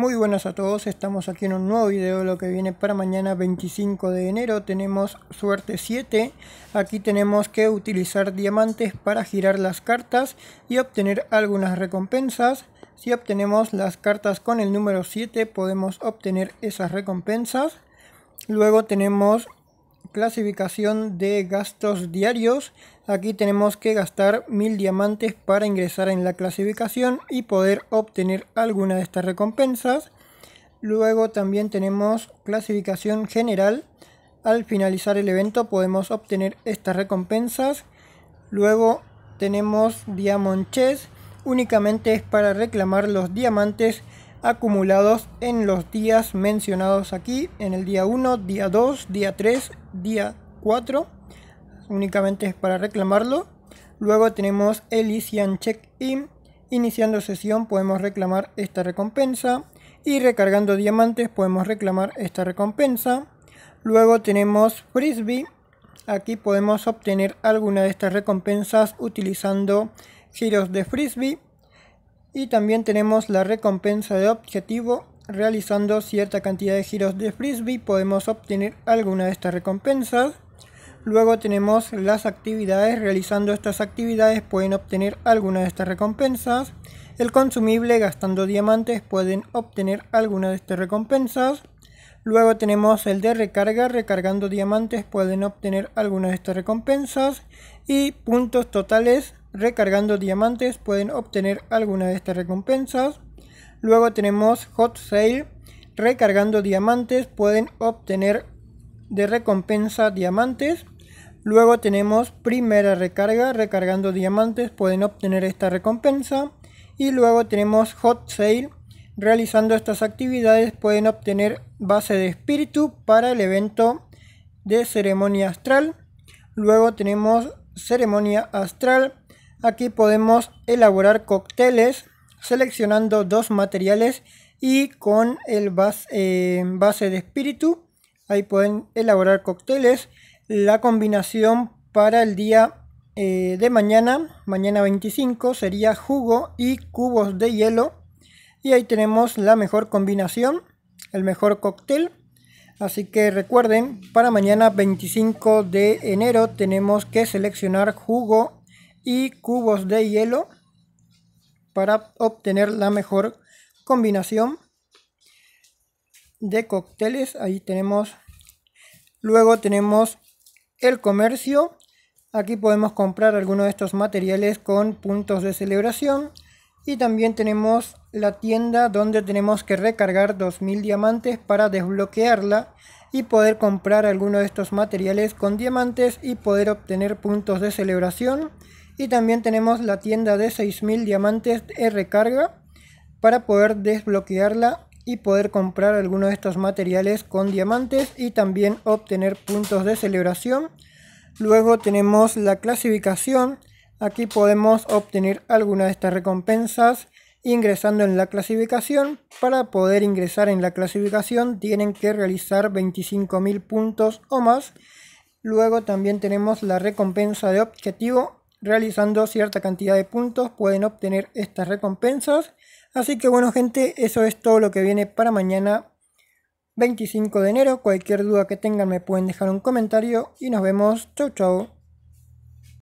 Muy buenas a todos, estamos aquí en un nuevo video, lo que viene para mañana 25 de enero, tenemos suerte 7, aquí tenemos que utilizar diamantes para girar las cartas y obtener algunas recompensas, si obtenemos las cartas con el número 7 podemos obtener esas recompensas, luego tenemos clasificación de gastos diarios. Aquí tenemos que gastar mil diamantes para ingresar en la clasificación y poder obtener alguna de estas recompensas. Luego también tenemos clasificación general. Al finalizar el evento podemos obtener estas recompensas. Luego tenemos Diamond Chess. Únicamente es para reclamar los diamantes acumulados en los días mencionados aquí, en el día 1, día 2, día 3, día 4. Únicamente es para reclamarlo. Luego tenemos Elysian Check-in. Iniciando sesión podemos reclamar esta recompensa. Y recargando diamantes podemos reclamar esta recompensa. Luego tenemos Frisbee. Aquí podemos obtener alguna de estas recompensas utilizando giros de Frisbee. Y también tenemos la recompensa de objetivo. Realizando cierta cantidad de giros de frisbee podemos obtener alguna de estas recompensas. Luego tenemos las actividades. Realizando estas actividades pueden obtener alguna de estas recompensas. El consumible gastando diamantes pueden obtener alguna de estas recompensas. Luego tenemos el de recarga. Recargando diamantes pueden obtener alguna de estas recompensas. Y puntos totales recargando diamantes pueden obtener alguna de estas recompensas. Luego tenemos Hot Sale, recargando diamantes pueden obtener de recompensa diamantes. Luego tenemos primera recarga, recargando diamantes pueden obtener esta recompensa. Y luego tenemos Hot Sale, realizando estas actividades pueden obtener base de espíritu para el evento de ceremonia astral. Luego tenemos ceremonia astral, Aquí podemos elaborar cócteles seleccionando dos materiales y con el eh, base, de espíritu. Ahí pueden elaborar cócteles. La combinación para el día eh, de mañana, mañana 25, sería jugo y cubos de hielo. Y ahí tenemos la mejor combinación, el mejor cóctel. Así que recuerden, para mañana 25 de enero tenemos que seleccionar jugo y cubos de hielo para obtener la mejor combinación de cócteles. Ahí tenemos. Luego tenemos el comercio. Aquí podemos comprar algunos de estos materiales con puntos de celebración. Y también tenemos la tienda donde tenemos que recargar 2000 diamantes para desbloquearla y poder comprar algunos de estos materiales con diamantes y poder obtener puntos de celebración. Y también tenemos la tienda de 6000 diamantes de recarga para poder desbloquearla y poder comprar algunos de estos materiales con diamantes y también obtener puntos de celebración. Luego tenemos la clasificación. Aquí podemos obtener alguna de estas recompensas ingresando en la clasificación. Para poder ingresar en la clasificación tienen que realizar 25.000 puntos o más. Luego también tenemos la recompensa de objetivo realizando cierta cantidad de puntos pueden obtener estas recompensas. Así que bueno gente, eso es todo lo que viene para mañana 25 de enero. Cualquier duda que tengan me pueden dejar un comentario y nos vemos. Chau chau.